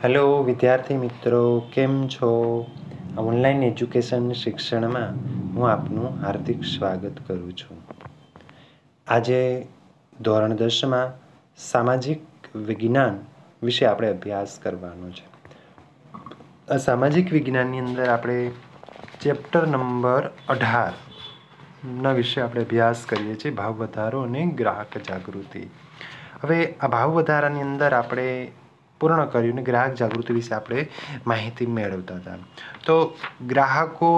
hello વિદ્યાર્થી મિત્રો કેમ છો ઓનલાઈન એજ્યુકેશન શિક્ષણમાં હું આપનું હાર્દિક સ્વાગત કરું છું આજે ધોરણ દસમાં સામાજિક વિજ્ઞાન વિશે આપણે અભ્યાસ કરવાનો છે આ સામાજિક વિજ્ઞાનની અંદર આપણે ચેપ્ટર નંબર અઢારના વિશે આપણે અભ્યાસ કરીએ છીએ ભાવ વધારો અને ગ્રાહક જાગૃતિ હવે આ ભાવ વધારાની અંદર આપણે પૂર્ણ કર્યું ને ગ્રાહક જાગૃતિ વિશે આપણે માહિતી મેળવતા હતા તો ગ્રાહકો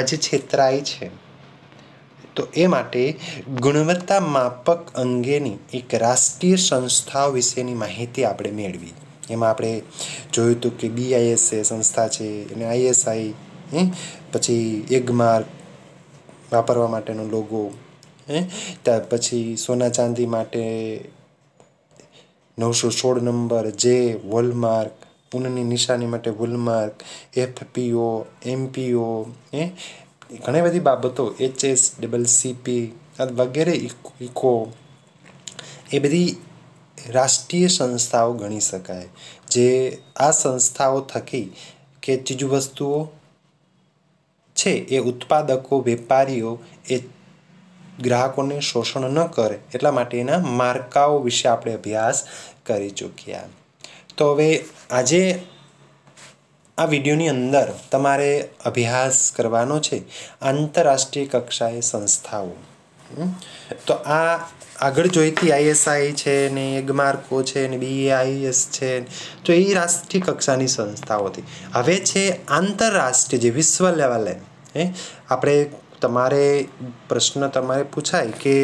આજે છેતરાય છે તો એ માટે ગુણવત્તા માપક અંગેની એક રાષ્ટ્રીય સંસ્થાઓ વિશેની માહિતી આપણે મેળવી એમાં આપણે જોયું હતું કે બીઆઈએસએ સંસ્થા છે અને આઈએસઆઈ પછી એગમાર્ક વાપરવા માટેનો લોગો હે ત્યાર પછી સોના ચાંદી માટે નવસો સોળ નંબર જે વોલમાર્ક પૂનની નિશાની માટે વોલમાર્ક એફપીઓ એમપીઓ એ ઘણી બધી બાબતો એચએસ ડબલ સીપી વગેરે ઇકો એ બધી રાષ્ટ્રીય સંસ્થાઓ ગણી શકાય જે આ સંસ્થાઓ થકી કે વસ્તુઓ છે એ ઉત્પાદકો વેપારીઓ એ ગ્રાહકોને શોષણ ન કરે એટલા માટે એના માર્કાઓ વિશે આપણે અભ્યાસ કરી ચૂક્યા તો હવે આજે આ વિડીયોની અંદર તમારે અભ્યાસ કરવાનો છે આંતરરાષ્ટ્રીય કક્ષાએ સંસ્થાઓ તો આ આગળ જોઈતી આઈએસઆઈ છે ને એગમાર્કો છે ને બીએઆઈએસ છે તો એ રાષ્ટ્રીય કક્ષાની સંસ્થાઓ હતી હવે છે આંતરરાષ્ટ્રીય જે વિશ્વ લેવલે હે આપણે તમારે પ્રશ્ન તમારે પૂછાય કે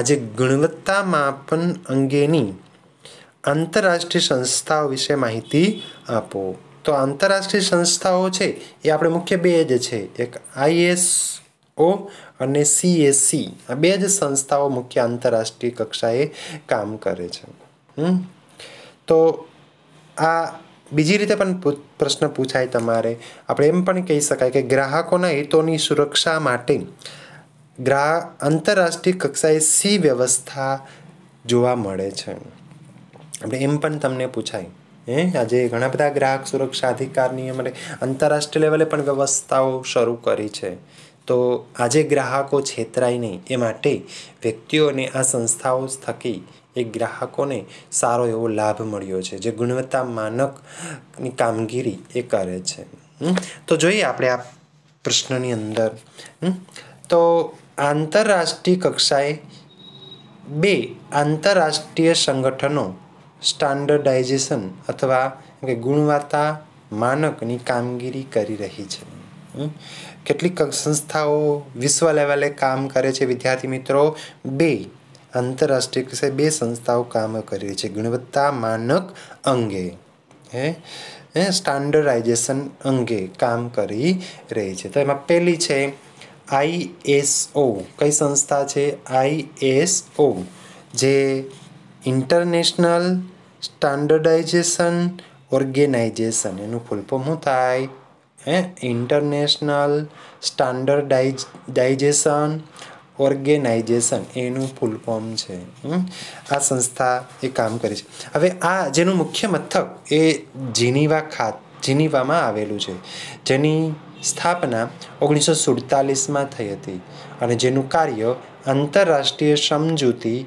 આજે ગુણવત્તા માપન અંગેની આંતરરાષ્ટ્રીય સંસ્થાઓ વિશે માહિતી આપો તો આંતરરાષ્ટ્રીય સંસ્થાઓ છે એ આપણે મુખ્ય બે જ છે એક આઈએસઓ અને સીએસસી આ બે જ સંસ્થાઓ મુખ્ય આંતરરાષ્ટ્રીય કક્ષાએ કામ કરે છે તો આ બીજી રીતે પણ પ્રશ્ન પૂછાય તમારે આપણે એમ પણ કહી શકાય કે ગ્રાહકોના હિતોની સુરક્ષા માટે ગ્રાહ આંતરરાષ્ટ્રીય કક્ષાએ સી વ્યવસ્થા જોવા મળે છે આપણે એમ પણ તમને પૂછાય હે આજે ઘણા બધા ગ્રાહક સુરક્ષા અધિકારની અમારે આંતરરાષ્ટ્રીય લેવલે પણ વ્યવસ્થાઓ શરૂ કરી છે તો આજે ગ્રાહકો છેતરાય નહીં એ માટે વ્યક્તિઓને આ સંસ્થાઓ થકી એ ગ્રાહકોને સારો એવો લાભ મળ્યો છે જે ગુણવત્તા માનકની કામગીરી એ કરે છે તો જોઈએ આપણે આ પ્રશ્નની અંદર તો આંતરરાષ્ટ્રીય કક્ષાએ બે આંતરરાષ્ટ્રીય સંગઠનો સ્ટાન્ડર્ડાઇઝેશન અથવા કે ગુણવત્તા માનકની કામગીરી કરી રહી છે કેટલીક સંસ્થાઓ વિશ્વ લેવલે કામ કરે છે વિદ્યાર્થી મિત્રો બે આંતરરાષ્ટ્રીય કક્ષાએ બે સંસ્થાઓ કામ કરી છે ગુણવત્તા માનક અંગે હે હે સ્ટાન્ડર્ડાઇઝેશન અંગે કામ કરી રહી છે તો એમાં પહેલી છે આઈએસઓ કઈ સંસ્થા છે આઈએસઓ જે ઇન્ટરનેશનલ સ્ટાન્ડર્ડાઇઝેશન ઓર્ગેનાઇઝેશન એનું ફૂલ ફોર્મ શું થાય હે ઇન્ટરનેશનલ સ્ટાન્ડર્ડાઇઝ ડાઇઝેશન ઓર્ગેનાઇઝેશન એનું ફૂલ ફોર્મ છે આ સંસ્થા એ કામ કરે છે હવે આ જેનું મુખ્ય મથક એ જીનીવા ખાત જીનીવામાં આવેલું છે જેની સ્થાપના ઓગણીસો સુડતાલીસમાં થઈ હતી અને જેનું કાર્ય આંતરરાષ્ટ્રીય સમજૂતી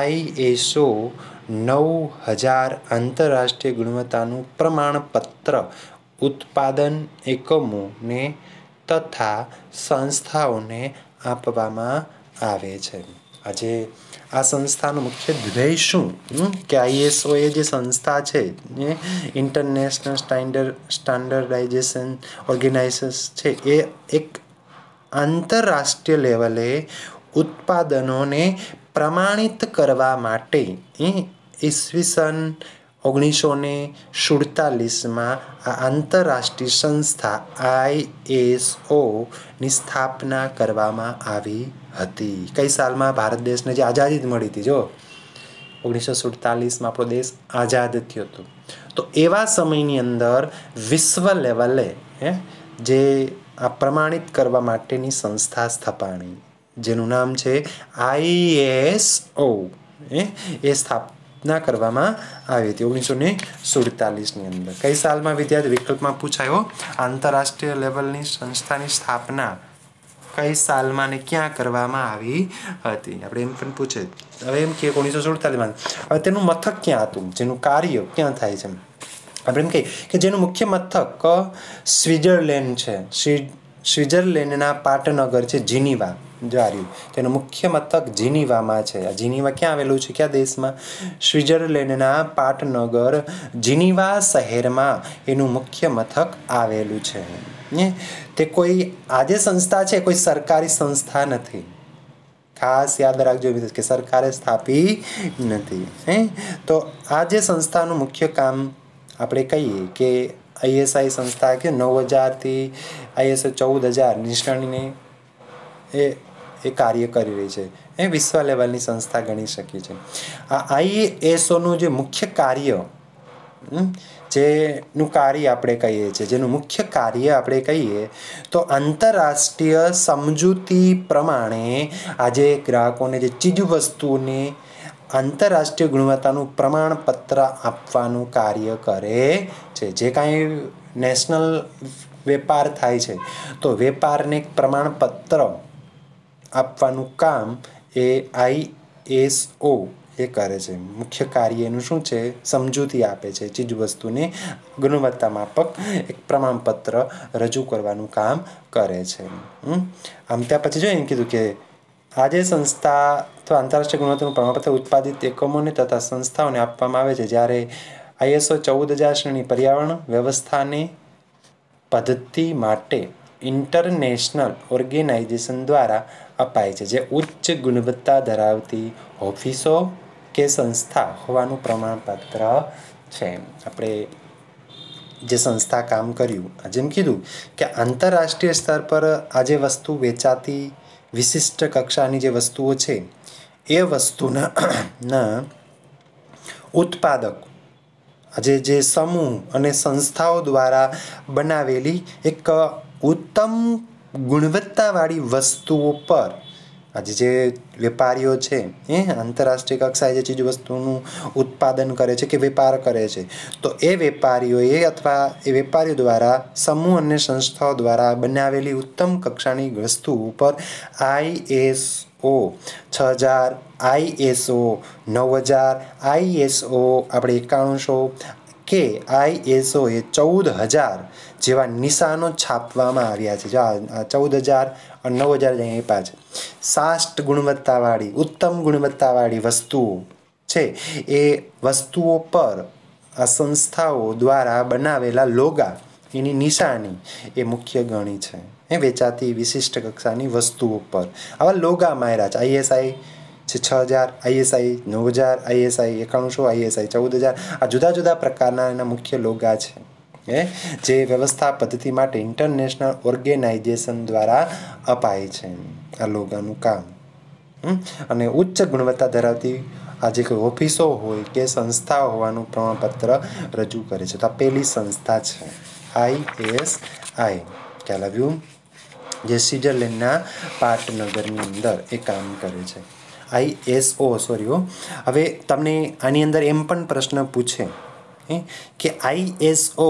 આઈએસઓ નવ હજાર આંતરરાષ્ટ્રીય ગુણવત્તાનું પ્રમાણપત્ર ઉત્પાદન એકમોને તથા સંસ્થાઓને આપવામાં આવે છે આજે આ સંસ્થાનું મુખ્ય ધ્યેય શું કે આઈએસઓ એ જે સંસ્થા છે એ ઇન્ટરનેશનલ સ્ટાન્ડર્ડ સ્ટાન્ડર્ડાઇઝેશન ઓર્ગેનાઇઝર્સ છે એ એક આંતરરાષ્ટ્રીય લેવલે ઉત્પાદનોને પ્રમાણિત કરવા માટે ઈસવીસન ઓગણીસો ને સુડતાલીસમાં આ આંતરરાષ્ટ્રીય સંસ્થા આઈએસઓની સ્થાપના કરવામાં આવી હતી કઈ સાલમાં ભારત દેશને જે આઝાદી મળી હતી જો ઓગણીસો સુડતાલીસમાં આપણો દેશ આઝાદ થયો હતો તો એવા સમયની અંદર વિશ્વ લેવલે હે જે આ પ્રમાણિત કરવા માટેની સંસ્થા સ્થપાણી જેનું નામ છે આઈએસઓ એ સ્થાપ ના કરવામાં આવી હતી ઓગણીસો ને સુડતાલીસની અંદર કઈ સાલમાં વિદ્યાર્થી વિકલ્પમાં પૂછાયો આંતરરાષ્ટ્રીય લેવલની સંસ્થાની સ્થાપના કઈ સાલમાં ને ક્યાં કરવામાં આવી હતી આપણે એમ પણ પૂછે હવે એમ કે ઓગણીસો સુડતાલીસમાં હવે તેનું મથક ક્યાં હતું જેનું કાર્ય ક્યાં થાય છે આપણે એમ કહીએ કે જેનું મુખ્ય મથક સ્વિટ્ઝરલેન્ડ છે સ્વિટ્ઝરલેન્ડના પાટનગર છે જીનીવા જાર્યું તેનું મુખ્ય મથક જીનીવામાં છે આ જીનીવા ક્યાં આવેલું છે કયા દેશમાં સ્વિટ્ઝરલેન્ડના પાટનગર જીનીવા શહેરમાં એનું મુખ્ય મથક આવેલું છે તે કોઈ આજે સંસ્થા છે કોઈ સરકારી સંસ્થા નથી ખાસ યાદ રાખજો કે સરકારે સ્થાપી નથી હે તો આ જે સંસ્થાનું મુખ્ય કામ આપણે કહીએ કે આઈએસઆઈ સંસ્થા કે નવ હજારથી આઈએસઆઈ ચૌદ હજાર નિષ્ણાની એ એ કાર્ય કરી રહી છે એ વિશ્વ લેવલની સંસ્થા ગણી શકીએ છીએ આ આઈએસઓનું જે મુખ્ય કાર્ય જેનું કાર્ય આપણે કહીએ છીએ જેનું મુખ્ય કાર્ય આપણે કહીએ તો આંતરરાષ્ટ્રીય સમજૂતી પ્રમાણે આજે ગ્રાહકોને જે ચીજવસ્તુઓને આંતરરાષ્ટ્રીય ગુણવત્તાનું પ્રમાણપત્ર આપવાનું કાર્ય કરે છે જે કાંઈ નેશનલ વેપાર થાય છે તો વેપારને પ્રમાણપત્ર આપવાનું કામ એ આઈએસઓ એ કરે છે મુખ્ય કાર્ય એનું શું છે સમજૂતી આપે છે ચીજવસ્તુને ગુણવત્તા માપક એક પ્રમાણપત્ર રજૂ કરવાનું કામ કરે છે આમ ત્યાં પછી જોઈએ એમ કીધું કે આજે સંસ્થા અથવા આંતરરાષ્ટ્રીય ગુણવત્તાનું પ્રમાણપત્ર ઉત્પાદિત એકમોને તથા સંસ્થાઓને આપવામાં આવે છે જ્યારે આઈએસઓ ચૌદ હજાર શ્રેણી પર્યાવરણ વ્યવસ્થાને પદ્ધતિ માટે ઇન્ટરનેશનલ ઓર્ગેનાઇઝેશન દ્વારા અપાય છે જે ઉચ્ચ ગુણવત્તા ધરાવતી ઓફિસો કે સંસ્થા હોવાનું પ્રમાણપત્ર છે આપણે જે સંસ્થા કામ કર્યું જેમ કીધું કે આંતરરાષ્ટ્રીય સ્તર પર આ જે વસ્તુ વેચાતી વિશિષ્ટ કક્ષાની જે વસ્તુઓ છે એ વસ્તુના ઉત્પાદક આજે જે સમૂહ અને સંસ્થાઓ દ્વારા બનાવેલી એક ઉત્તમ ગુણવત્તાવાળી વસ્તુઓ પર આજે જે વેપારીઓ છે એ આંતરરાષ્ટ્રીય કક્ષાએ જે ચીજવસ્તુનું ઉત્પાદન કરે છે કે વેપાર કરે છે તો એ વેપારીઓએ અથવા એ વેપારીઓ દ્વારા સમૂહ અને સંસ્થાઓ દ્વારા બનાવેલી ઉત્તમ કક્ષાની વસ્તુ ઉપર આઈએસ ઓ છ હજાર આઈએસઓ નવ હજાર આઈએસઓ આપણે એકાણુંસો કે આઈએસઓ એ ચૌદ હજાર જેવા નિશાનો છાપવામાં આવ્યા છે જો આ ચૌદ હજાર નવ હજાર આપ્યા છે સાષ્ટ ગુણવત્તાવાળી ઉત્તમ ગુણવત્તાવાળી વસ્તુઓ છે એ વસ્તુઓ પર સંસ્થાઓ દ્વારા બનાવેલા લોગા એની નિશાની એ મુખ્ય ગણી છે એ વેચાતી વિશિષ્ટ કક્ષાની વસ્તુઓ પર આવા લોગા માયરા છે આઈએસઆઈ જે છ હજાર આઈએસઆઈ નવ હજાર આઈએસઆઈ એકાણુંસો આઈએસઆઈ ચૌદ હજાર આ જુદા જુદા પ્રકારના એના મુખ્ય લોગા છે એ જે વ્યવસ્થા પદ્ધતિ માટે ઇન્ટરનેશનલ ઓર્ગેનાઇઝેશન દ્વારા અપાય છે આ લોગાનું કામ અને ઉચ્ચ ગુણવત્તા ધરાવતી આ જે કોઈ ઓફિસો હોય કે સંસ્થા હોવાનું પ્રમાણપત્ર રજૂ કરે છે તો આ પહેલી સંસ્થા છે આઈએસઆઈ ખ્યાલ આવ્યું જે સ્વિટરલેન્ડના પાટનગરની અંદર એ કામ કરે છે આઈ એસ ઓ સોરી ઓ હવે તમને આની અંદર એમ પણ પ્રશ્ન પૂછે કે આઈ એસ ઓ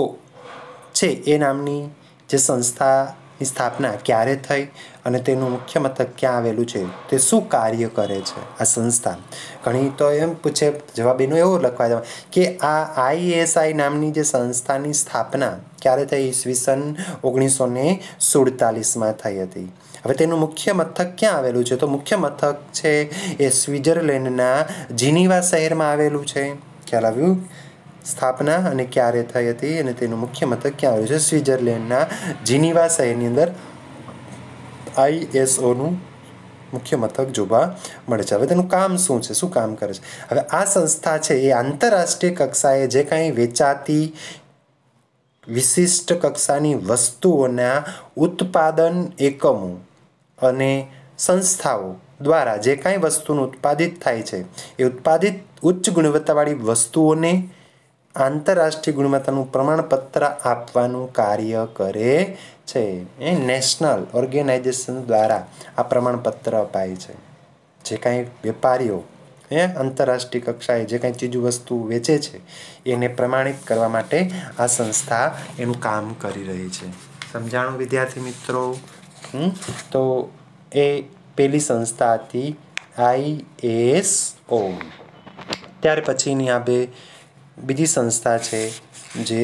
છે એ નામની જે સંસ્થાની સ્થાપના ક્યારે થઈ અને તેનું મુખ્ય મથક ક્યાં આવેલું છે તે શું કાર્ય કરે છે આ સંસ્થા ઘણી તો એમ પૂછે જવાબ એનો એવો લખવા દેવા કે આ આઈએસઆઈ નામની જે સંસ્થાની સ્થાપના ક્યારે થઈ ઈસવીસન ઓગણીસો ને સુડતાલીસમાં થઈ હતી હવે તેનું મુખ્ય મથક ક્યાં આવેલું છે તો મુખ્ય મથક છે એ સ્વિટ્ઝરલેન્ડના જીનીવા શહેરમાં આવેલું છે ખ્યાલ આવ્યું સ્થાપના અને ક્યારે થઈ હતી અને તેનું મુખ્ય મથક ક્યાં આવેલું છે સ્વિટ્ઝરલેન્ડના જીનીવા શહેરની અંદર આઈએસઓનું મુખ્ય મથક જોવા મળે છે હવે તેનું કામ શું છે શું કામ કરે છે હવે આ સંસ્થા છે એ આંતરરાષ્ટ્રીય કક્ષાએ જે કાંઈ વેચાતી વિશિષ્ટ કક્ષાની વસ્તુઓના ઉત્પાદન એકમો અને સંસ્થાઓ દ્વારા જે કાંઈ વસ્તુનું ઉત્પાદિત થાય છે એ ઉત્પાદિત ઉચ્ચ ગુણવત્તાવાળી વસ્તુઓને આંતરરાષ્ટ્રીય ગુણવત્તાનું પ્રમાણપત્ર આપવાનું કાર્ય કરે છે એ નેશનલ ઓર્ગેનાઇઝેશન દ્વારા આ પ્રમાણપત્ર અપાય છે જે કાંઈ વેપારીઓ એ આંતરરાષ્ટ્રીય કક્ષાએ જે કાંઈ ચીજ વસ્તુ વેચે છે એને પ્રમાણિત કરવા માટે આ સંસ્થા એનું કામ કરી રહી છે સમજાણું વિદ્યાર્થી મિત્રો હમ તો એ પેલી સંસ્થા હતી આઈ એસ ઓ ત્યાર પછીની આ બે બીજી સંસ્થા છે જે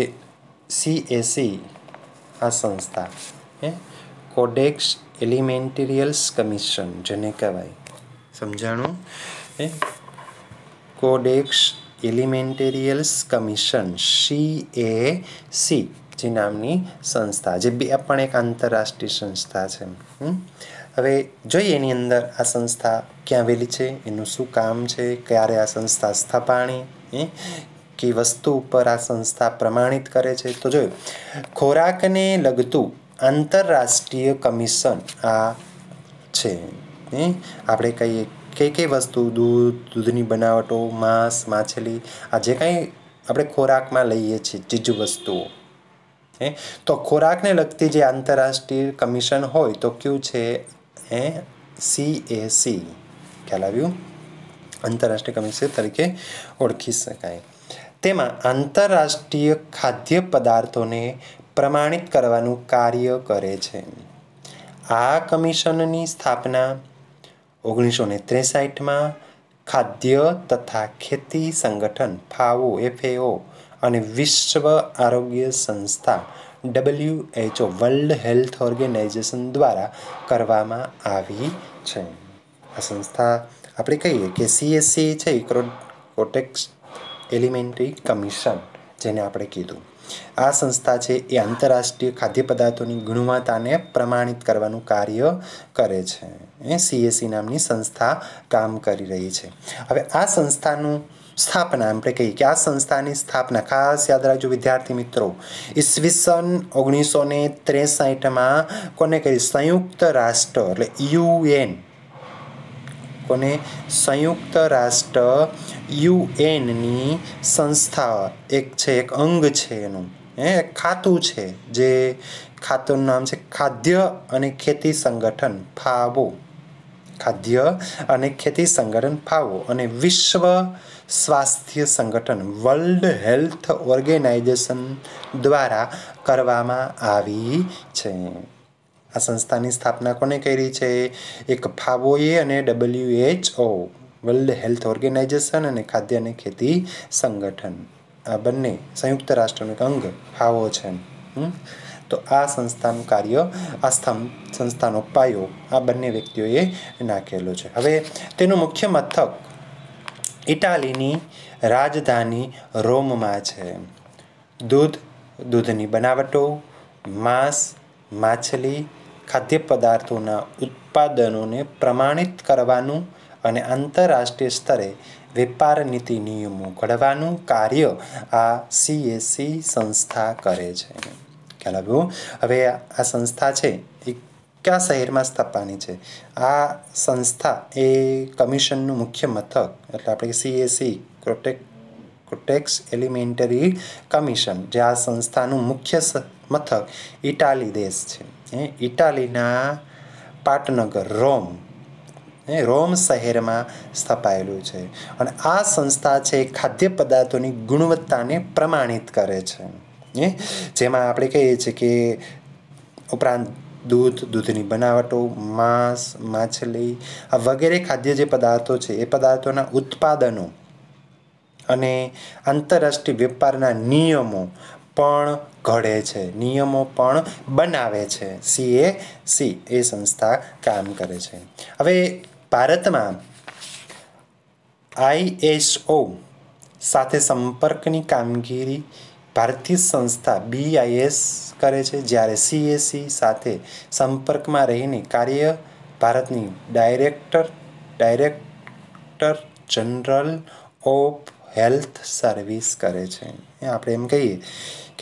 સી સીએસી આ સંસ્થા હે કોડેક્સ એલિમેન્ટેરિયલ્સ કમિશન જેને કહેવાય સમજાણું હે Codex Alimentarius Commission C A C જે નામની સંસ્થા જે બે પણ એક આંતરરાષ્ટ્રીય સંસ્થા છે હવે જોઈએ એની અંદર આ સંસ્થા ક્યાં આવેલી છે એનું શું કામ છે ક્યારે આ સંસ્થા સ્થપાણી કે વસ્તુ ઉપર આ સંસ્થા પ્રમાણિત કરે છે તો જોયું ખોરાકને લગતું આંતરરાષ્ટ્રીય કમિશન આ છે આપણે કહીએ કઈ કઈ વસ્તુ દૂધ દૂધની બનાવટો માંસ માછલી આ જે કાંઈ આપણે ખોરાકમાં લઈએ છીએ ચીજ વસ્તુઓ હે તો ખોરાકને લગતી જે આંતરરાષ્ટ્રીય કમિશન હોય તો કયું છે એ સી એ સી ખ્યાલ આવ્યું આંતરરાષ્ટ્રીય કમિશન તરીકે ઓળખી શકાય તેમાં આંતરરાષ્ટ્રીય ખાદ્ય પદાર્થોને પ્રમાણિત કરવાનું કાર્ય કરે છે આ કમિશનની સ્થાપના ઓગણીસો ને ત્રેસાઠમાં ખાદ્ય તથા ખેતી સંગઠન ફાવો એફએઓ અને વિશ્વ આરોગ્ય સંસ્થા ડબલ્યુએચઓ વર્લ્ડ હેલ્થ ઓર્ગેનાઇઝેશન દ્વારા કરવામાં આવી છે આ સંસ્થા આપણે કહીએ કે સીએસસી છે કોટેક્સ એલિમેન્ટરી કમિશન જેને આપણે કીધું આ સંસ્થા છે એ આંતરરાષ્ટ્રીય ખાદ્ય પદાર્થોની ગુણવત્તાને પ્રમાણિત કરવાનું કાર્ય કરે છે એ સીએસસી નામની સંસ્થા કામ કરી રહી છે હવે આ સંસ્થાનું સ્થાપના એમ આપણે કહીએ કે આ સંસ્થાની સ્થાપના ખાસ યાદ રાખજો વિદ્યાર્થી મિત્રો ઈસવીસન ઓગણીસો ને ત્રેસાઠમાં કોને કહી સંયુક્ત રાષ્ટ્ર એટલે યુએન કોને સંયુક્ત રાષ્ટ્ર યુએનની સંસ્થા એક છે એક અંગ છે એનું હે ખાતું છે જે ખાતુનું નામ છે ખાદ્ય અને ખેતી સંગઠન ફાવો ખાદ્ય અને ખેતી સંગઠન ફાવો અને વિશ્વ સ્વાસ્થ્ય સંગઠન વર્લ્ડ હેલ્થ ઓર્ગેનાઇઝેશન દ્વારા કરવામાં આવી છે આ સંસ્થાની સ્થાપના કોને કરી છે એક ફાવોએ અને ડબલ્યુએચઓ વર્લ્ડ હેલ્થ ઓર્ગેનાઇઝેશન અને ખાદ્ય અને ખેતી સંગઠન આ બંને સંયુક્ત રાષ્ટ્રનો અંગ ફાવો છે તો આ સંસ્થાનું કાર્ય આ સંસ્થાનો પાયો આ બંને વ્યક્તિઓએ નાખેલો છે હવે તેનું મુખ્ય મથક ઇટાલીની રાજધાની રોમમાં છે દૂધ દૂધની બનાવટો માંસ માછલી ખાદ્ય પદાર્થોના ઉત્પાદનોને પ્રમાણિત કરવાનું અને આંતરરાષ્ટ્રીય સ્તરે વેપાર નીતિ નિયમો ઘડવાનું કાર્ય આ સીએસસી સંસ્થા કરે છે ખ્યાલ આવ્યો હવે આ સંસ્થા છે એક કયા શહેરમાં સ્થાપવાની છે આ સંસ્થા એ કમિશનનું મુખ્ય મથક એટલે આપણે CAC Codex Codex Alimentarius Commission જે આ સંસ્થાનું મુખ્ય મથક ઇટાલી દેશ છે એ ઇટાલીના પાટનગર રોમ એ રોમ શહેરમાં સ્થપાયેલું છે અને આ સંસ્થા છે એ ખાદ્ય પદાર્થોની ગુણવત્તાને પ્રમાણિત કરે છે એ જેમાં આપણે કહીએ છીએ કે ઉપરાંત દૂધ દૂધની બનાવટો માંસ માછલી આ વગેરે ખાદ્ય જે પદાર્થો છે એ પદાર્થોના ઉત્પાદનો અને આંતરરાષ્ટ્રીય વેપારના નિયમો પણ ઘડે છે નિયમો પણ બનાવે છે સી એ સી એ સંસ્થા કામ કરે છે હવે ભારતમાં આઈએસઓ સાથે સંપર્કની કામગીરી ભારતીય સંસ્થા બીઆઈએસ કરે છે જ્યારે સીએસસી સાથે સંપર્કમાં રહીને કાર્ય ભારતની Director Director General of Health Service કરે છે આપણે એમ કહીએ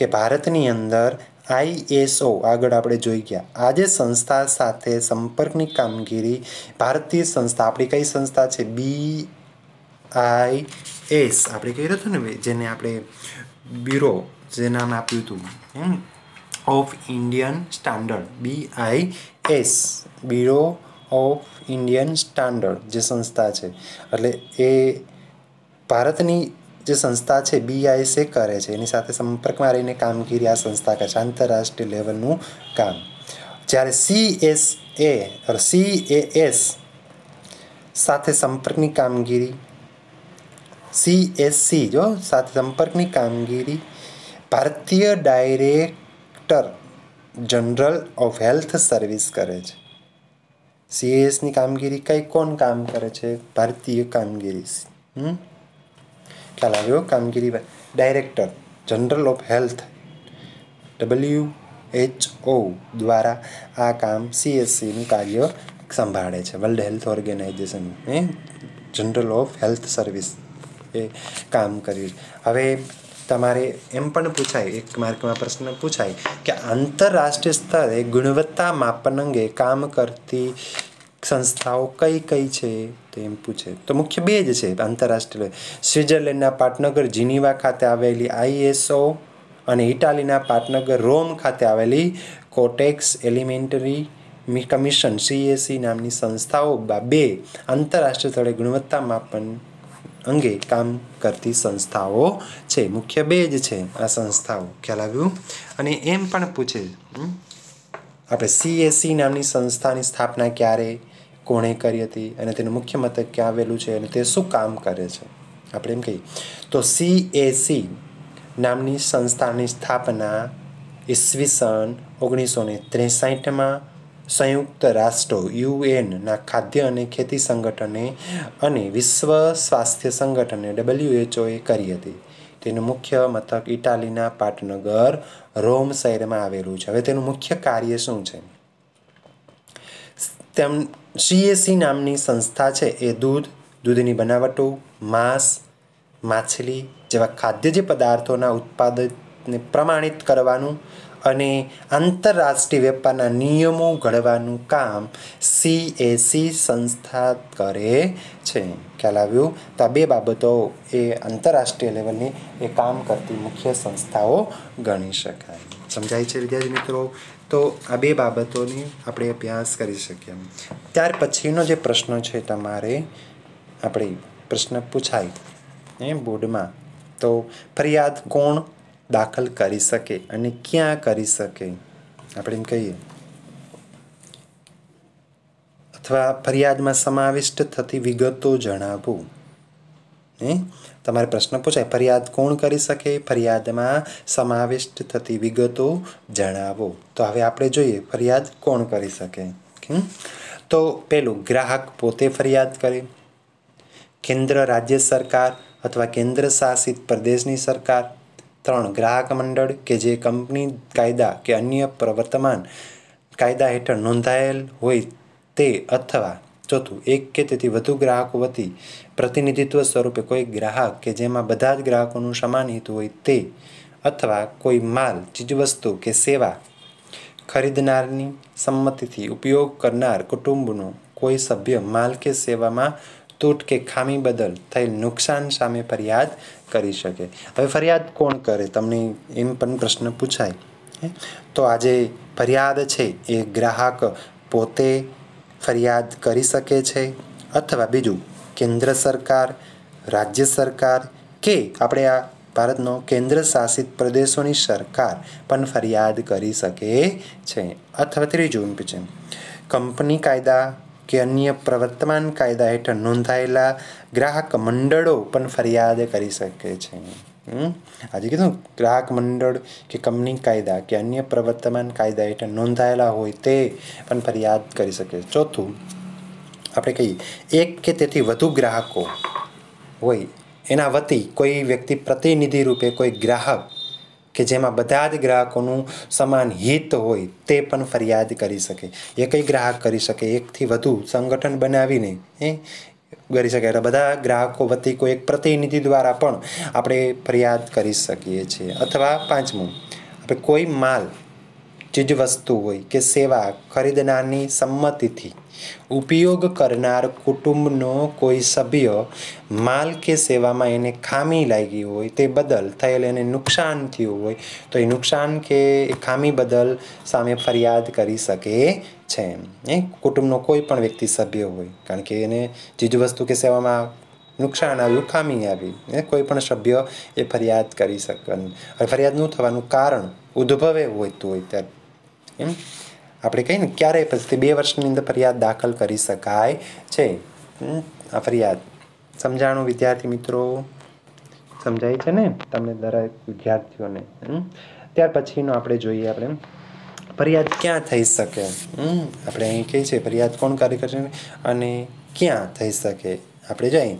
કે ભારતની અંદર આઈએસઓ આગળ આપણે જોઈ ગયા આજે સંસ્થા સાથે સંપર્કની કામગીરી ભારતીય સંસ્થા આપણી કઈ સંસ્થા છે બી આઈ એસ આપણે કહી રહ્યો ને જેને આપણે બ્યુરો જે નામ આપ્યું હતું એમ of Indian Standard B I S Bureau of Indian Standard જે સંસ્થા છે એટલે એ ભારતની જે સંસ્થા છે બીઆઈએસએ કરે છે એની સાથે સંપર્કમાં રહીને કામગીરી આ સંસ્થા કરે છે આંતરરાષ્ટ્રીય લેવલનું કામ જ્યારે C S A C A S સાથે સંપર્કની કામગીરી સીએસસી જો સાથે સંપર્કની કામગીરી ભારતીય Director General of Health Service કરે છે સીએસની કામગીરી કઈ કોણ કામ કરે છે ભારતીય કામગીરી ખ્યાલ આવ્યો કામગીરી Director General of Health W H O દ્વારા આ કામ સીએસસીનું કાર્ય સંભાળે છે World Health Organisation General of Health Service એ કામ કર્યું હવે તમારે એમ પણ પૂછાય એક માર્કમાં પ્રશ્ન પૂછાય કે આંતરરાષ્ટ્રીય સ્તરે ગુણવત્તા માપન અંગે કામ કરતી સંસ્થાઓ કઈ કઈ છે તો એમ પૂછે તો મુખ્ય બે જ છે આંતરરાષ્ટ્રીય સ્વિટ્ઝરલેન્ડના પાટનગર જીનીવા ખાતે આવેલી આઈએસઓ અને ઇટાલીના પાટનગર રોમ ખાતે આવેલી કોટેક્સ એલિમેન્ટરી કમિશન સીએસી નામની સંસ્થાઓ બે આંતરરાષ્ટ્રીય સ્તરે ગુણવત્તા માપન અંગે કામ કરતી સંસ્થાઓ છે મુખ્ય બે જ છે આ સંસ્થાઓ ખ્યાલ આવ્યું અને એમ પણ પૂછે આપણે સીએસસી નામની સંસ્થાની સ્થાપના ક્યારે કોણે કરી હતી અને તેનું મુખ્ય મથક ક્યાં આવેલું છે અને તે શું કામ કરે છે આપણે એમ કહીએ તો સીએસી નામની સંસ્થાની સ્થાપના ઈસવીસન ઓગણીસો ને ત્રેસાઠમાં સંયુક્ત રાષ્ટ્રો યુએનના ખાદ્ય અને ખેતી સંગઠને અને વિશ્વ સ્વાસ્થ્ય સંગઠને ડબલ્યુએચઓએ કરી હતી તેનું મુખ્ય મથક ઇટાલીના પાટનગર રોમ શહેરમાં આવેલું છે હવે તેનું મુખ્ય કાર્ય શું છે તેમ સીએસી નામની સંસ્થા છે એ દૂધ દૂધની બનાવટો માંસ માછલી જેવા ખાદ્ય જે પદાર્થોના ઉત્પાદનને પ્રમાણિત કરવાનું અને આંતરરાષ્ટ્રીય વેપારના નિયમો ઘડવાનું કામ સીએસી સંસ્થા કરે છે ખ્યાલ આવ્યું તો આ બે બાબતો એ આંતરરાષ્ટ્રીય લેવલની એ કામ કરતી મુખ્ય સંસ્થાઓ ગણી શકાય સમજાય છે વિદ્યાર્થી મિત્રો તો આ બે બાબતોની આપણે અભ્યાસ કરી શકીએ ત્યાર પછીનો જે પ્રશ્ન છે તમારે આપણે પ્રશ્ન પૂછાય એ બોર્ડમાં તો ફરિયાદ કોણ દાખલ કરી શકે અને ક્યાં કરી શકે આપણે એમ કહીએ અથવા ફરિયાદમાં સમાવિષ્ટ થતી વિગતો જણાવવું હે તમારે પ્રશ્ન પૂછાય ફરિયાદ કોણ કરી શકે ફરિયાદમાં સમાવિષ્ટ થતી વિગતો જણાવો તો હવે આપણે જોઈએ ફરિયાદ કોણ કરી શકે તો પેલું ગ્રાહક પોતે ફરિયાદ કરે કેન્દ્ર રાજ્ય સરકાર અથવા કેન્દ્ર શાસિત પ્રદેશની સરકાર ત્રણ ગ્રાહક મંડળ કે જે કંપની કાયદા કે અન્ય પ્રવર્તમાન કાયદા હેઠળ નોંધાયેલ હોય તે અથવા ચોથું એક કે તેથી વધુ ગ્રાહકો વતી પ્રતિનિધિત્વ સ્વરૂપે કોઈ ગ્રાહક કે જેમાં બધા જ ગ્રાહકોનું સમાન હિત હોય તે અથવા કોઈ માલ ચીજવસ્તુ કે સેવા ખરીદનારની સંમતિથી ઉપયોગ કરનાર કુટુંબનો કોઈ સભ્ય માલ કે સેવામાં તૂટ કે ખામી બદલ થયેલ નુકસાન સામે ફરિયાદ કરી શકે હવે ફરિયાદ કોણ કરે તમને એમ પણ પ્રશ્ન પૂછાય તો આજે ફરિયાદ છે એ ગ્રાહક પોતે ફરિયાદ કરી શકે છે અથવા બીજું કેન્દ્ર સરકાર રાજ્ય સરકાર કે આપણે આ ભારતનો કેન્દ્ર શાસિત પ્રદેશોની સરકાર પણ ફરિયાદ કરી શકે છે અથવા ત્રીજું છે કંપની કાયદા કે અન્ય પ્રવર્તમાન કાયદા હેઠળ નોંધાયેલા ગ્રાહક મંડળો પણ ફરિયાદ કરી શકે છે આજે કીધું ગ્રાહક મંડળ કે કંપની કાયદા કે અન્ય પ્રવર્તમાન કાયદા હેઠળ નોંધાયેલા હોય તે પણ ફરિયાદ કરી શકે છે ચોથું આપણે કહીએ એક કે તેથી વધુ ગ્રાહકો હોય એના વતી કોઈ વ્યક્તિ પ્રતિનિધિ રૂપે કોઈ ગ્રાહક કે જેમાં બધા જ ગ્રાહકોનું સમાન હિત હોય તે પણ ફરિયાદ કરી શકે એકય ગ્રાહક કરી શકે એકથી વધુ સંગઠન બનાવીને એ કરી શકે એટલે બધા ગ્રાહકો વતી કોઈ એક પ્રતિનિધિ દ્વારા પણ આપણે ફરિયાદ કરી શકીએ છીએ અથવા પાંચમું આપણે કોઈ માલ ચીજવસ્તુ હોય કે સેવા ખરીદનારની સંમતિથી ઉપયોગ કરનાર કુટુંબનો કોઈ સભ્ય માલ કે સેવામાં એને ખામી લાગી હોય તે બદલ થયેલ એને નુકસાન થયું હોય તો એ નુકસાન કે ખામી બદલ સામે ફરિયાદ કરી શકે છે એ કુટુંબનો કોઈ પણ વ્યક્તિ સભ્ય હોય કારણ કે એને ચીજવસ્તુ કે સેવામાં નુકસાન આવ્યું ખામી આવી એ કોઈ પણ સભ્ય એ ફરિયાદ કરી શકે ફરિયાદ ન થવાનું કારણ ઉદ્ભવે હોય તો હોય ત્યારે એમ આપણે કહીએ ને ક્યારેય પછી બે વર્ષની અંદર ફરિયાદ દાખલ કરી શકાય છે આ ફરિયાદ સમજાણું વિદ્યાર્થી મિત્રો સમજાય છે ને તમને દરેક વિદ્યાર્થીઓને ત્યાર પછીનો આપણે જોઈએ આપણે ફરિયાદ ક્યાં થઈ શકે આપણે અહીં કહે છે ફરિયાદ કોણ કાર્ય કરે અને ક્યાં થઈ શકે આપણે જઈએ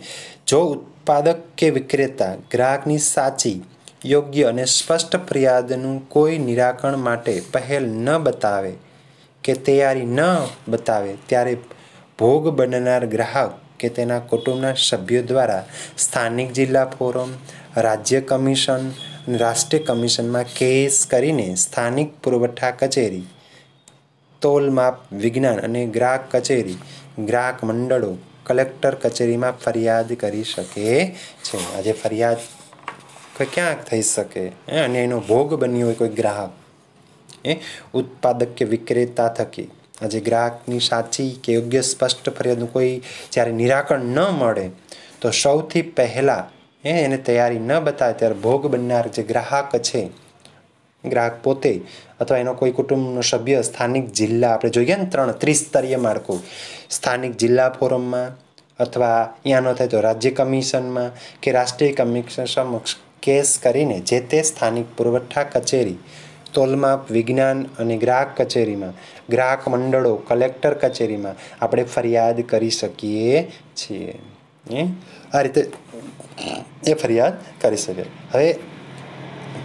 જો ઉત્પાદક કે વિક્રેતા ગ્રાહકની સાચી યોગ્ય અને સ્પષ્ટ ફરિયાદનું કોઈ નિરાકરણ માટે પહેલ ન બતાવે કે તૈયારી ન બતાવે ત્યારે ભોગ બનનાર ગ્રાહક કે તેના કુટુંબના સભ્યો દ્વારા સ્થાનિક જિલ્લા ફોરમ રાજ્ય કમિશન રાષ્ટ્રીય કમિશનમાં કેસ કરીને સ્થાનિક પુરવઠા કચેરી તોલમાપ વિજ્ઞાન અને ગ્રાહક કચેરી ગ્રાહક મંડળો કલેક્ટર કચેરીમાં ફરિયાદ કરી શકે છે આજે ફરિયાદ કોઈ ક્યાંક થઈ શકે એ અને એનો ભોગ બન્યો હોય કોઈ ગ્રાહક એ ઉત્પાદક કે વિક્રેતા થકી આજે ગ્રાહકની સાચી કે યોગ્ય સ્પષ્ટ ફરિયાદનું કોઈ જ્યારે નિરાકરણ ન મળે તો સૌથી પહેલાં એ એને તૈયારી ન બતાવે ત્યારે ભોગ બનનાર જે ગ્રાહક છે ગ્રાહક પોતે અથવા એનો કોઈ કુટુંબનો સભ્ય સ્થાનિક જિલ્લા આપણે જોઈએ ને ત્રણ ત્રિસ્તરીય માળખું સ્થાનિક જિલ્લા ફોરમમાં અથવા અહીંયા થાય તો રાજ્ય કમિશનમાં કે રાષ્ટ્રીય કમિશન સમક્ષ કેસ કરીને જે તે સ્થાનિક પુરવઠા કચેરી તોલમાપ વિજ્ઞાન અને ગ્રાહક કચેરીમાં ગ્રાહક મંડળો કલેક્ટર કચેરીમાં આપણે ફરિયાદ કરી શકીએ છીએ આ રીતે એ ફરિયાદ કરી શકે હવે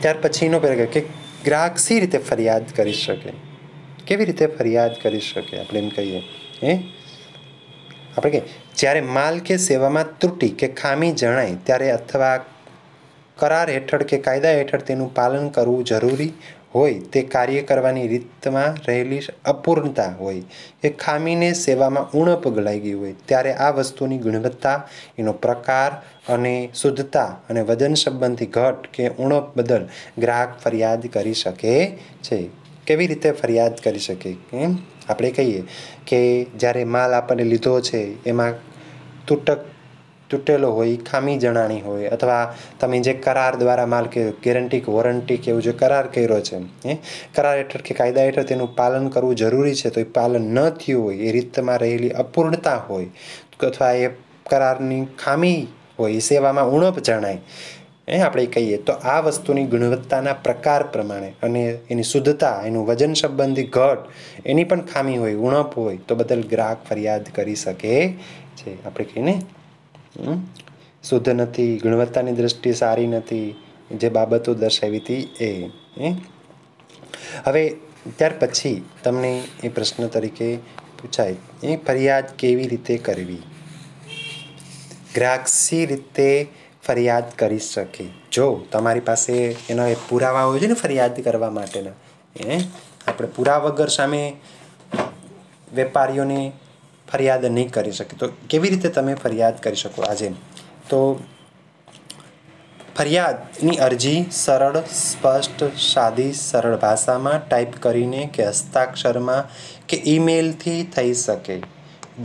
ત્યાર પછીનો પેરેગ્રાફ કે ગ્રાહક સી રીતે ફરિયાદ કરી શકે કેવી રીતે ફરિયાદ કરી શકે આપણે એમ કહીએ હે આપણે કે જ્યારે માલ કે સેવામાં ત્રુટી કે ખામી જણાય ત્યારે અથવા કરાર હેઠળ કે કાયદા હેઠળ તેનું પાલન કરવું જરૂરી હોય તે કાર્ય કરવાની રીતમાં રહેલી અપૂર્ણતા હોય એ ખામીને સેવામાં ઉણપ ગલાઈ ગઈ હોય ત્યારે આ વસ્તુની ગુણવત્તા એનો પ્રકાર અને શુદ્ધતા અને વજન સંબંધી ઘટ કે ઉણપ બદલ ગ્રાહક ફરિયાદ કરી શકે છે કેવી રીતે ફરિયાદ કરી શકે આપણે કહીએ કે જ્યારે માલ આપણને લીધો છે એમાં તૂટક તૂટેલો હોય ખામી જણાણી હોય અથવા તમે જે કરાર દ્વારા માલ કે ગેરંટી કે વોરંટી કે એવું જે કરાર કર્યો છે એ કરાર હેઠળ કે કાયદા હેઠળ તેનું પાલન કરવું જરૂરી છે તો એ પાલન ન થયું હોય એ રીતમાં રહેલી અપૂર્ણતા હોય અથવા એ કરારની ખામી હોય સેવામાં ઉણપ જણાય એ આપણે કહીએ તો આ વસ્તુની ગુણવત્તાના પ્રકાર પ્રમાણે અને એની શુદ્ધતા એનું વજન સંબંધી ઘટ એની પણ ખામી હોય ઉણપ હોય તો બદલ ગ્રાહક ફરિયાદ કરી શકે છે આપણે કહીને શુદ્ધ નથી ગુણવત્તાની દ્રષ્ટિએ સારી નથી જે બાબતો દર્શાવી હતી એ હવે ત્યાર પછી તમને એ પ્રશ્ન તરીકે પૂછાય એ ફરિયાદ કેવી રીતે કરવી ગ્રાહક સી રીતે ફરિયાદ કરી શકે જો તમારી પાસે એનો એ પુરાવા હોય છે ને ફરિયાદ કરવા માટેના એ આપણે પુરાવા વગર સામે વેપારીઓને ફરિયાદ નહીં કરી શકે તો કેવી રીતે તમે ફરિયાદ કરી શકો આજે તો ફરિયાદની અરજી સરળ સ્પષ્ટ સાદી સરળ ભાષામાં ટાઈપ કરીને કે હસ્તાક્ષરમાં કે ઈમેલથી થઈ શકે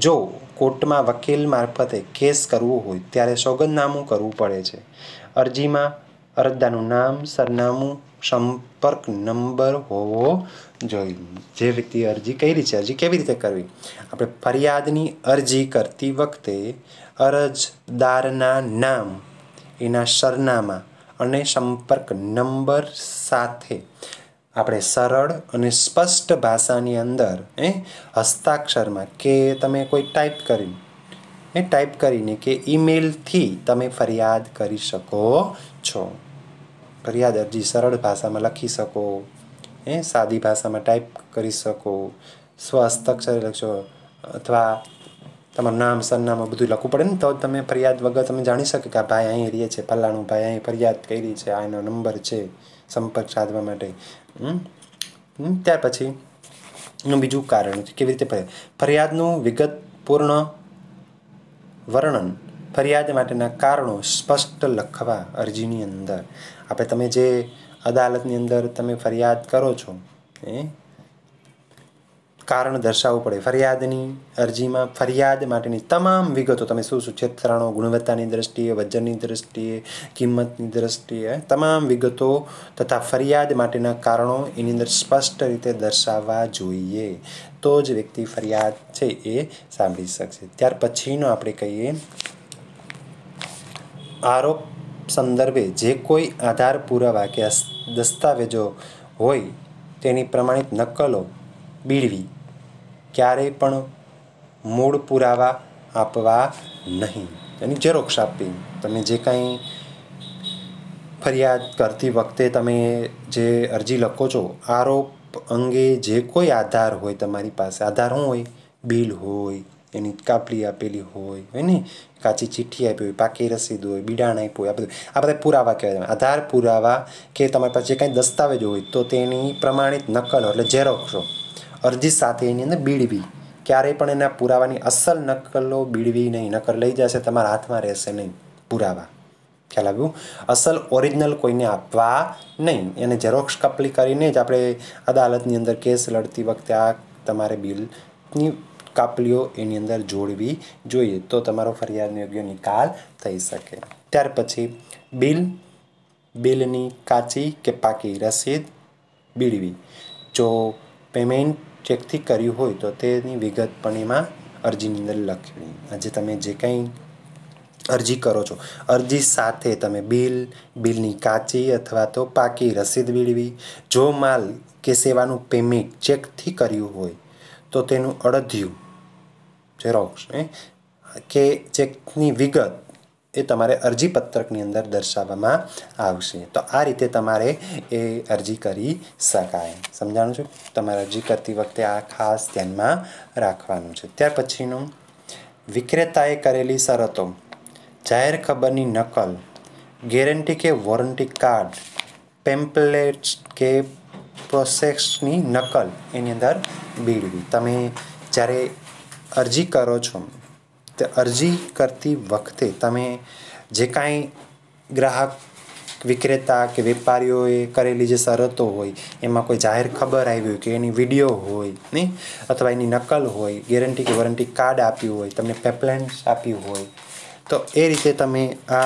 જો કોર્ટમાં વકીલ મારફતે કેસ કરવો હોય ત્યારે સોગંદનામું કરવું પડે છે અરજીમાં અરજદારનું નામ સરનામું સંપર્ક નંબર હોવો જોઈએ જે વ્યક્તિએ અરજી કરી છે અરજી કેવી રીતે કરવી આપણે ફરિયાદની અરજી કરતી વખતે અરજદારના નામ એના સરનામા અને સંપર્ક નંબર સાથે આપણે સરળ અને સ્પષ્ટ ભાષાની અંદર એ હસ્તાક્ષરમાં કે તમે કોઈ ટાઈપ કરીને એ ટાઈપ કરીને કે ઈમેલથી તમે ફરિયાદ કરી શકો છો ફરિયાદ અરજી સરળ ભાષામાં લખી શકો એ સાદી ભાષામાં ટાઈપ કરી શકો સ્વ હસ્તાક્ષરે લખશો અથવા તમારું નામ સરનામું બધું લખવું પડે ને તો તમે ફરિયાદ વગર તમે જાણી શકે કે આ ભાઈ અહીં રહીએ છે ફલાણું ભાઈ અહીં ફરિયાદ કરી છે આ એનો નંબર છે સંપર્ક સાધવા માટે ત્યાર પછી નું બીજું કારણ કેવી રીતે ફરિયાદનું વિગતપૂર્ણ વર્ણન ફરિયાદ માટેના કારણો સ્પષ્ટ લખવા અરજીની અંદર આપણે તમે જે અદાલતની અંદર તમે ફરિયાદ કરો છો એ કારણ દર્શાવવું પડે ફરિયાદની અરજીમાં ફરિયાદ માટેની તમામ વિગતો તમે શું શું છેતરાણો ગુણવત્તાની દ્રષ્ટિએ વજનની દ્રષ્ટિએ કિંમતની દ્રષ્ટિએ તમામ વિગતો તથા ફરિયાદ માટેના કારણો એની અંદર સ્પષ્ટ રીતે દર્શાવવા જોઈએ તો જ વ્યક્તિ ફરિયાદ છે એ સાંભળી શકશે ત્યાર પછીનો આપણે કહીએ આરોપ સંદર્ભે જે કોઈ આધાર પુરાવા કે દસ્તાવેજો હોય તેની પ્રમાણિત નકલો બીડવી ક્યારેય પણ મૂળ પુરાવા આપવા નહીં એની ઝેરોક્ષ આપવી તમે જે કાંઈ ફરિયાદ કરતી વખતે તમે જે અરજી લખો છો આરોપ અંગે જે કોઈ આધાર હોય તમારી પાસે આધાર શું હોય બિલ હોય એની કાપલી આપેલી હોય હોય ને કાચી ચિઠ્ઠી આપી હોય પાકી રસીદ હોય બિડાણ આપ્યું હોય આ બધું આ બધા પુરાવા કહેવાય આધાર પુરાવા કે તમારી પાસે કાંઈ દસ્તાવેજો હોય તો તેની પ્રમાણિત નકલ એટલે ઝેરોક્ષો અરજી સાથે એની અંદર બીડવી ક્યારેય પણ એના પુરાવાની અસલ નકલો બીડવી નહીં નકલ લઈ જશે તમારા હાથમાં રહેશે નહીં પુરાવા ખ્યાલ આવ્યું અસલ ઓરિજિનલ કોઈને આપવા નહીં એને ઝેરોક્ષ કપલી કરીને જ આપણે અદાલતની અંદર કેસ લડતી વખતે આ તમારે બિલની કાપલીઓ એની અંદર જોડવી જોઈએ તો તમારો ફરિયાદનો યોગ્ય નિકાલ થઈ શકે ત્યાર પછી બિલ બિલની કાચી કે પાકી રસીદ બીડવી જો પેમેન્ટ ચેકથી કર્યું હોય તો તેની વિગત પણ એમાં અરજીની અંદર લખવી આજે તમે જે કંઈ અરજી કરો છો અરજી સાથે તમે બિલ બિલની કાચી અથવા તો પાકી રસીદ મેળવી જો માલ કે સેવાનું પેમેન્ટ ચેકથી કર્યું હોય તો તેનું અડધ્યું ઝેરોક્ષ કે ચેકની વિગત એ તમારે અરજીપત્રકની અંદર દર્શાવવામાં આવશે તો આ રીતે તમારે એ અરજી કરી શકાય સમજાણું છું તમારે અરજી કરતી વખતે આ ખાસ ધ્યાનમાં રાખવાનું છે ત્યાર પછીનું વિક્રેતાએ કરેલી શરતો જાહેર ખબરની નકલ ગેરંટી કે વોરંટી કાર્ડ પેમ્પલેટ્સ કે પ્રોસેસની નકલ એની અંદર બીડવી તમે જ્યારે અરજી કરો છો તે અરજી કરતી વખતે તમે જે કાંઈ ગ્રાહક વિક્રેતા કે વેપારીઓએ કરેલી જે શરતો હોય એમાં કોઈ જાહેર ખબર આવી હોય કે એની વિડીયો હોય નહીં અથવા એની નકલ હોય ગેરંટી કે વોરંટી કાર્ડ આપ્યું હોય તમને પેપલેન્સ આપ્યું હોય તો એ રીતે તમે આ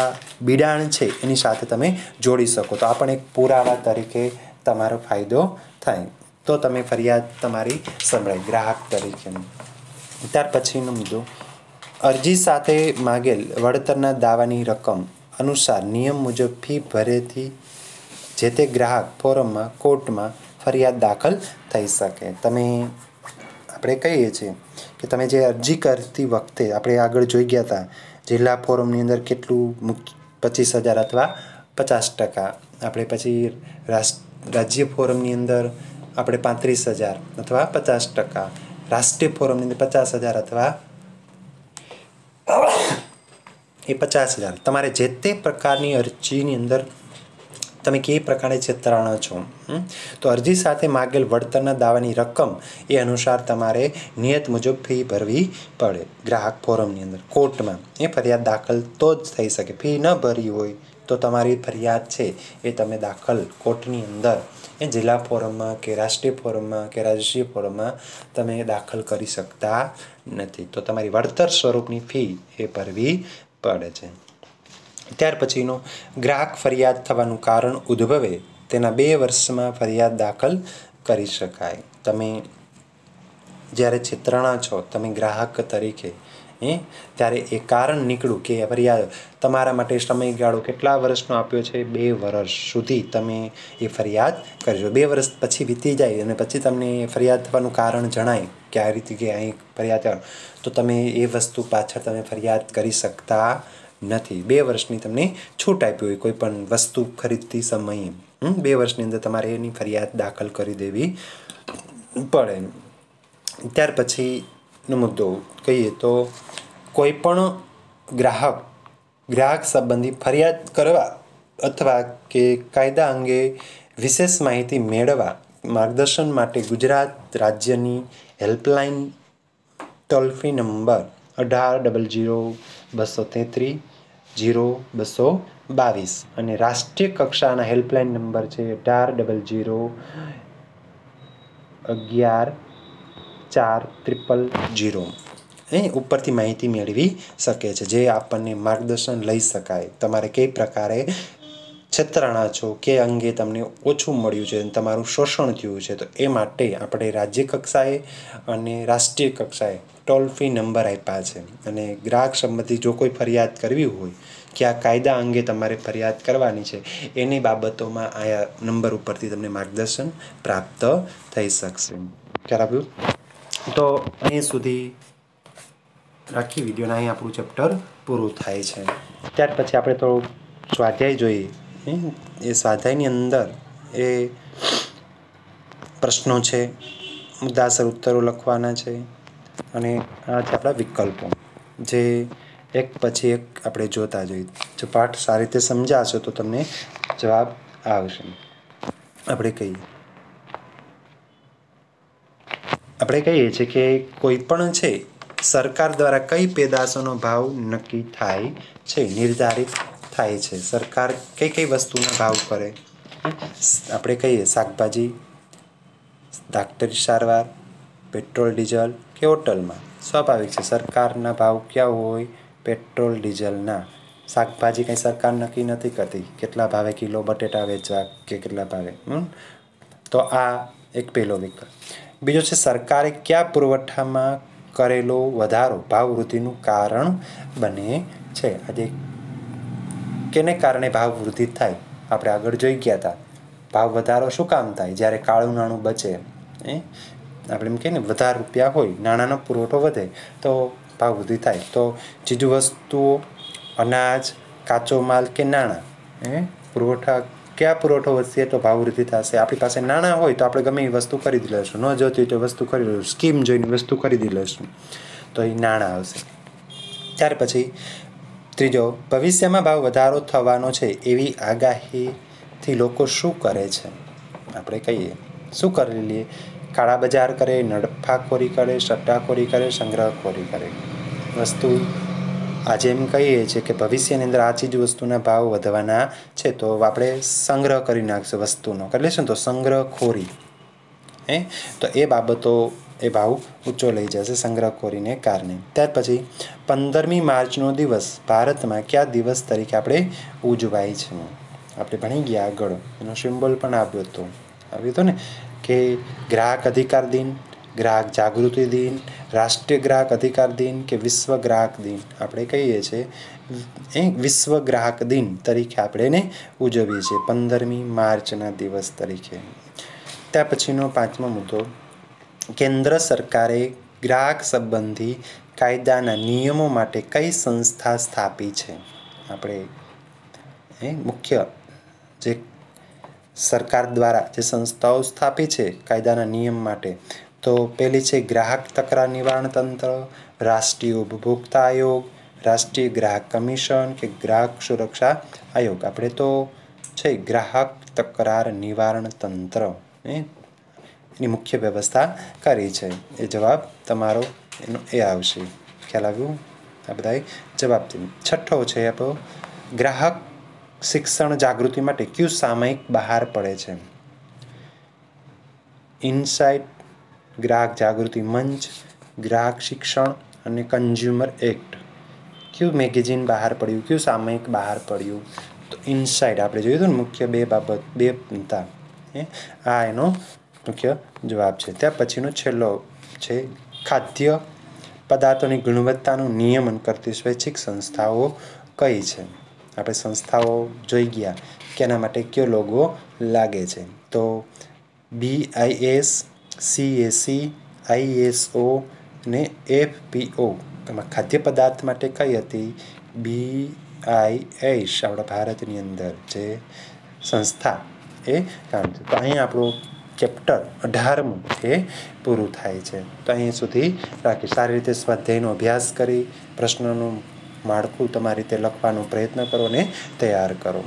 બિડાણ છે એની સાથે તમે જોડી શકો તો આ પણ એક પુરાવા તરીકે તમારો ફાયદો થાય તો તમે ફરિયાદ તમારી સંભળાય ગ્રાહક તરીકે ત્યાર પછીનો મુદ્દો અરજી સાથે માગેલ વળતરના દાવાની રકમ અનુસાર નિયમ મુજબ ફી ભરેથી જે તે ગ્રાહક ફોરમમાં કોર્ટમાં ફરિયાદ દાખલ થઈ શકે તમે આપણે કહીએ છીએ કે તમે જે અરજી કરતી વખતે આપણે આગળ જોઈ ગયા હતા જિલ્લા ફોરમની અંદર કેટલું પચીસ હજાર અથવા પચાસ ટકા આપણે પછી રાષ્ટ્ર રાજ્ય ફોરમની અંદર આપણે પાંત્રીસ હજાર અથવા પચાસ ટકા રાષ્ટ્રીય ફોરમની અંદર પચાસ હજાર અથવા એ પચાસ હજાર તમારે જે તે પ્રકારની અરજીની અંદર તમે કઈ પ્રકારે છેતરાણો છો તો અરજી સાથે માગેલ વળતરના દાવાની રકમ એ અનુસાર તમારે નિયત મુજબ ફી ભરવી પડે ગ્રાહક ફોરમની અંદર કોર્ટમાં એ ફરિયાદ દાખલ તો જ થઈ શકે ફી ન ભરી હોય તો તમારી ફરિયાદ છે એ તમે દાખલ કોર્ટની અંદર એ જિલ્લા ફોરમમાં કે રાષ્ટ્રીય ફોરમમાં કે રાજ્ય ફોરમમાં તમે દાખલ કરી શકતા નથી તો તમારી વળતર સ્વરૂપની ફી એ ભરવી પડે છે ત્યાર પછીનું ગ્રાહક ફરિયાદ થવાનું કારણ ઉદ્ભવે તેના બે વર્ષમાં ફરિયાદ દાખલ કરી શકાય તમે જ્યારે છેતરાણા છો તમે ગ્રાહક તરીકે હે ત્યારે એ કારણ નીકળ્યું કે ફરિયાદ તમારા માટે સમયગાળો કેટલા વર્ષનો આપ્યો છે બે વર્ષ સુધી તમે એ ફરિયાદ કરજો બે વર્ષ પછી વીતી જાય અને પછી તમને ફરિયાદ થવાનું કારણ જણાય કે આ રીતે કે અહીં ફરિયાદ તો તમે એ વસ્તુ પાછળ તમે ફરિયાદ કરી શકતા નથી બે વર્ષની તમને છૂટ આપી હોય કોઈ પણ વસ્તુ ખરીદતી સમયે બે વર્ષની અંદર તમારે એની ફરિયાદ દાખલ કરી દેવી પડે ત્યાર પછી નો મુદ્દો કહીએ તો કોઈપણ ગ્રાહક ગ્રાહક સંબંધી ફરિયાદ કરવા અથવા કે કાયદા અંગે વિશેષ માહિતી મેળવવા માર્ગદર્શન માટે ગુજરાત રાજ્યની હેલ્પલાઇન ટોલ ફ્રી નંબર અઢાર ડબલ જીરો બસો તેત્રીસ જીરો બસો બાવીસ અને રાષ્ટ્રીય કક્ષાના હેલ્પલાઇન નંબર છે અઢાર ડબલ જીરો અગિયાર ચાર ત્રિપલ જીરો એ ઉપરથી માહિતી મેળવી શકે છે જે આપણને માર્ગદર્શન લઈ શકાય તમારે કઈ પ્રકારે છેતરાણા છો કે અંગે તમને ઓછું મળ્યું છે તમારું શોષણ થયું છે તો એ માટે આપણે રાજ્ય કક્ષાએ અને રાષ્ટ્રીય કક્ષાએ ટોલ ફ્રી નંબર આપ્યા છે અને ગ્રાહક સંબંધી જો કોઈ ફરિયાદ કરવી હોય કે આ કાયદા અંગે તમારે ફરિયાદ કરવાની છે એની બાબતોમાં આ નંબર ઉપરથી તમને માર્ગદર્શન પ્રાપ્ત થઈ શકશે ખ્યાલ આવ્યું તો અહીં સુધી રાખી વિડીયોના અહીં આપણું ચેપ્ટર પૂરું થાય છે ત્યાર પછી આપણે તો સ્વાધ્યાય જોઈએ એ સ્વાધ્યાયની અંદર એ પ્રશ્નો છે મુદ્દાસર ઉત્તરો લખવાના છે અને આ છે આપણા વિકલ્પો જે એક પછી એક આપણે જોતા જોઈએ જો પાઠ સારી રીતે સમજાશો તો તમને જવાબ આવશે આપણે કહીએ આપણે કહીએ છીએ કે કોઈ પણ છે સરકાર દ્વારા કઈ પેદાશોનો ભાવ નક્કી થાય છે નિર્ધારિત થાય છે સરકાર કઈ કઈ વસ્તુના ભાવ કરે આપણે કહીએ શાકભાજી ડાક્ટરી સારવાર પેટ્રોલ ડીઝલ કે હોટલમાં સ્વાભાવિક છે સરકારના ભાવ ક્યાં હોય પેટ્રોલ ડીઝલના શાકભાજી કંઈ સરકાર નક્કી નથી કરતી કેટલા ભાવે કિલો બટેટા વેચવા કે કેટલા ભાવે તો આ એક પહેલો વિકલ્પ બીજો છે સરકારે કયા પુરવઠામાં કરેલો વધારો ભાવવૃદ્ધિનું કારણ બને છે આજે કેને કારણે ભાવ વૃદ્ધિ થાય આપણે આગળ જોઈ ગયા હતા ભાવ વધારો શું કામ થાય જ્યારે કાળું નાણું બચે એ આપણે એમ કહીએ ને વધારે રૂપિયા હોય નાણાંનો પુરવઠો વધે તો ભાવ વૃદ્ધિ થાય તો વસ્તુઓ અનાજ કાચો માલ કે નાણાં એ પુરવઠા કયા પુરવઠો વધશે તો ભાવ વૃદ્ધિ થશે આપણી પાસે નાણાં હોય તો આપણે ગમે એ વસ્તુ ખરીદી લઈશું ન જોતી હોય તો વસ્તુ ખરીદી લઈશું સ્કીમ જોઈને વસ્તુ ખરીદી લઈશું તો એ નાણાં આવશે ત્યાર પછી ત્રીજો ભવિષ્યમાં ભાવ વધારો થવાનો છે એવી આગાહીથી લોકો શું કરે છે આપણે કહીએ શું કરી લઈએ કાળા બજાર કરે નડફાખોરી કરે સટ્ટાખોરી કરે સંગ્રહખોરી કરે વસ્તુ આજે એમ કહીએ છીએ કે ભવિષ્યની અંદર આ ચીજ વસ્તુના ભાવ વધવાના છે તો આપણે સંગ્રહ કરી નાખશું વસ્તુનો એટલે શું તો સંગ્રહખોરી હે તો એ બાબતો એ ભાવ ઊંચો લઈ જશે સંગ્રહખોરીને કારણે ત્યાર પછી પંદરમી માર્ચનો દિવસ ભારતમાં કયા દિવસ તરીકે આપણે ઉજવાય છે આપણે ભણી ગયા આગળ એનો સિમ્બોલ પણ આવ્યો હતો આવ્યો હતો ને કે ગ્રાહક અધિકાર દિન ગ્રાહક જાગૃતિ દિન રાષ્ટ્રીય ગ્રાહક અધિકાર દિન કે વિશ્વ ગ્રાહક દિન આપણે કહીએ છીએ એ વિશ્વ ગ્રાહક દિન તરીકે આપણે એને ઉજવીએ છીએ પંદરમી માર્ચના દિવસ તરીકે ત્યાર પછીનો પાંચમો મુદ્દો કેન્દ્ર સરકારે ગ્રાહક સંબંધી કાયદાના નિયમો માટે કઈ સંસ્થા સ્થાપી છે આપણે એ મુખ્ય જે સરકાર દ્વારા જે સંસ્થાઓ સ્થાપી છે કાયદાના નિયમ માટે તો પહેલી છે ગ્રાહક તકરાર નિવારણ તંત્ર રાષ્ટ્રીય ઉપભોક્તા આયોગ રાષ્ટ્રીય ગ્રાહક કમિશન કે ગ્રાહક સુરક્ષા આયોગ આપણે તો છે ગ્રાહક તકરાર નિવારણ તંત્ર એની મુખ્ય વ્યવસ્થા કરી છે એ જવાબ તમારો એનો એ આવશે ખ્યાલ આવ્યું આ બધા જવાબ છઠ્ઠો છે આપણો ગ્રાહક શિક્ષણ જાગૃતિ માટે કયું સામયિક બહાર પડે છે ઇનસાઇટ ગ્રાહક જાગૃતિ મંચ ગ્રાહક શિક્ષણ અને કન્ઝ્યુમર એક્ટ કયું મેગેઝિન બહાર પડ્યું કયું સામયિક બહાર પડ્યું તો ઇનસાઇડ આપણે જોયું હતું ને મુખ્ય બે બાબત બે હતા એ આ એનો મુખ્ય જવાબ છે ત્યાર પછીનો છેલ્લો છે ખાદ્ય પદાર્થોની ગુણવત્તાનું નિયમન કરતી સ્વૈચ્છિક સંસ્થાઓ કઈ છે આપણે સંસ્થાઓ જોઈ ગયા કે એના માટે કયો લોગો લાગે છે તો બીઆઈએસ સીએસી આઈએસઓ ને એફપીઓ તેમાં ખાદ્ય પદાર્થ માટે કઈ હતી બી આઈ એસ આપણા ભારતની અંદર જે સંસ્થા એ કામ છે તો અહીં આપણું ચેપ્ટર અઢારમું એ પૂરું થાય છે તો અહીં સુધી રાખી સારી રીતે સ્વાધ્યાયનો અભ્યાસ કરી પ્રશ્નનું માળખું તમારી રીતે લખવાનો પ્રયત્ન કરો અને તૈયાર કરો